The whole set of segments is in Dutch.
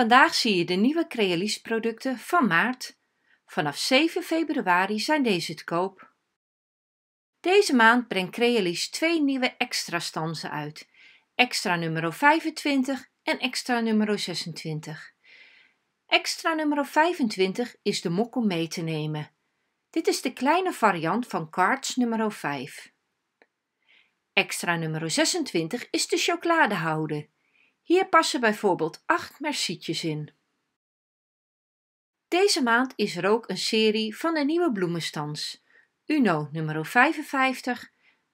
Vandaag zie je de nieuwe Crealis producten van maart. Vanaf 7 februari zijn deze te koop. Deze maand brengt Crealis twee nieuwe extra stansen uit. Extra nummer 25 en extra nummer 26. Extra nummer 25 is de mok om mee te nemen. Dit is de kleine variant van cards nummer 5. Extra nummer 26 is de chocoladehouder. Hier passen bijvoorbeeld acht mercietjes in. Deze maand is er ook een serie van de nieuwe bloemenstans. Uno nummer 55,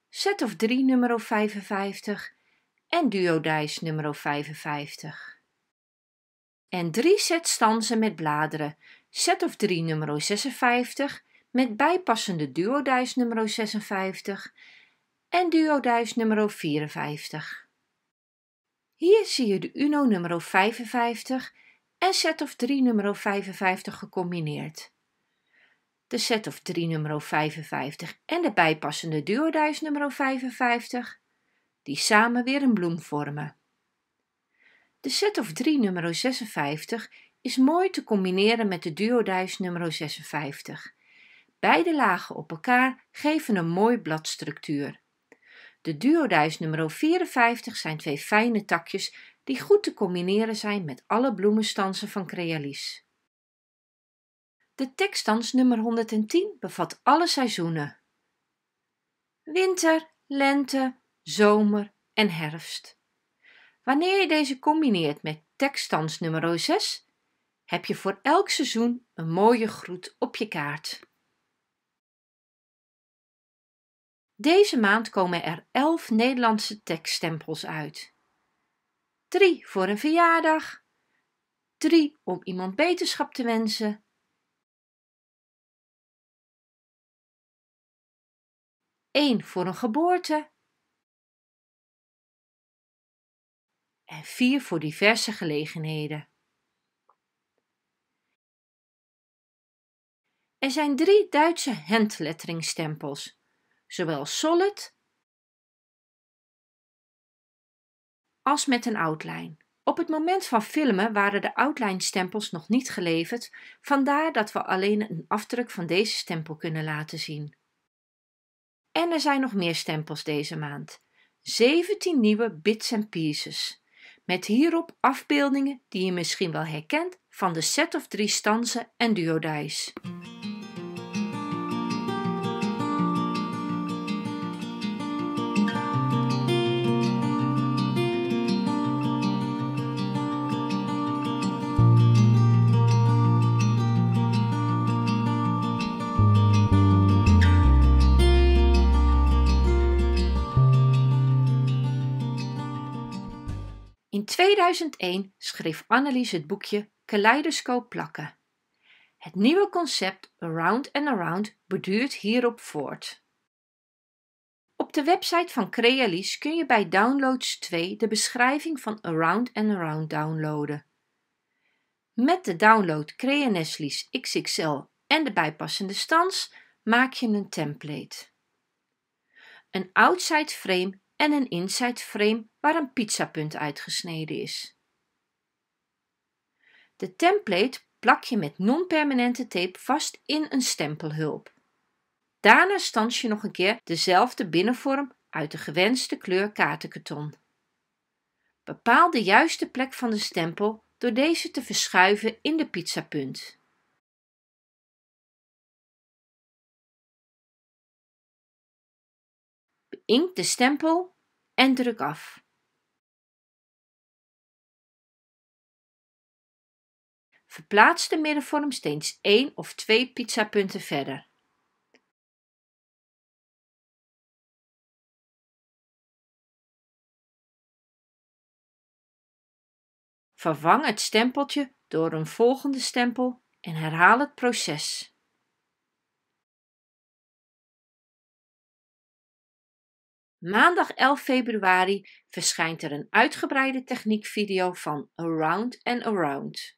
Set of 3 nummer 55 en Duo Dice nummer 55. En drie setstansen met bladeren, Set of 3 nummer 56 met bijpassende Duo Dice nummer 56 en Duo Dice nummer 54. Hier zie je de Uno nummer 55 en set of 3 nummer 55 gecombineerd. De set of 3 nummer 55 en de bijpassende duoduis nummer 55, die samen weer een bloem vormen. De set of 3 nummer 56 is mooi te combineren met de duoduis nummer 56. Beide lagen op elkaar geven een mooi bladstructuur. De duodijs nummer 54 zijn twee fijne takjes die goed te combineren zijn met alle bloemenstansen van Crealis. De tekstans nummer 110 bevat alle seizoenen. Winter, lente, zomer en herfst. Wanneer je deze combineert met tekstans nummer 6, heb je voor elk seizoen een mooie groet op je kaart. Deze maand komen er 11 Nederlandse tekststempels uit. 3 voor een verjaardag. 3 om iemand beterschap te wensen. 1 voor een geboorte. En 4 voor diverse gelegenheden. Er zijn drie Duitse handletteringstempels zowel solid als met een outline. Op het moment van filmen waren de outline stempels nog niet geleverd, vandaar dat we alleen een afdruk van deze stempel kunnen laten zien. En er zijn nog meer stempels deze maand. 17 nieuwe bits en pieces. Met hierop afbeeldingen die je misschien wel herkent van de set of drie stansen en duodice. In 2001 schreef Annelies het boekje Kaleidoscoop plakken. Het nieuwe concept Around and Around beduurt hierop voort. Op de website van Crealis kun je bij Downloads 2 de beschrijving van Around and Around downloaden. Met de download Creaneslis XXL en de bijpassende stans maak je een template. Een outside frame en een inside frame waar een pizzapunt uitgesneden is. De template plak je met non-permanente tape vast in een stempelhulp. Daarna stans je nog een keer dezelfde binnenvorm uit de gewenste kleur kaartenkarton. Bepaal de juiste plek van de stempel door deze te verschuiven in de pizzapunt. Ink de stempel en druk af. Verplaats de middenvorm steeds 1 of 2 pizzapunten verder. Vervang het stempeltje door een volgende stempel en herhaal het proces. Maandag 11 februari verschijnt er een uitgebreide techniekvideo van Around and Around.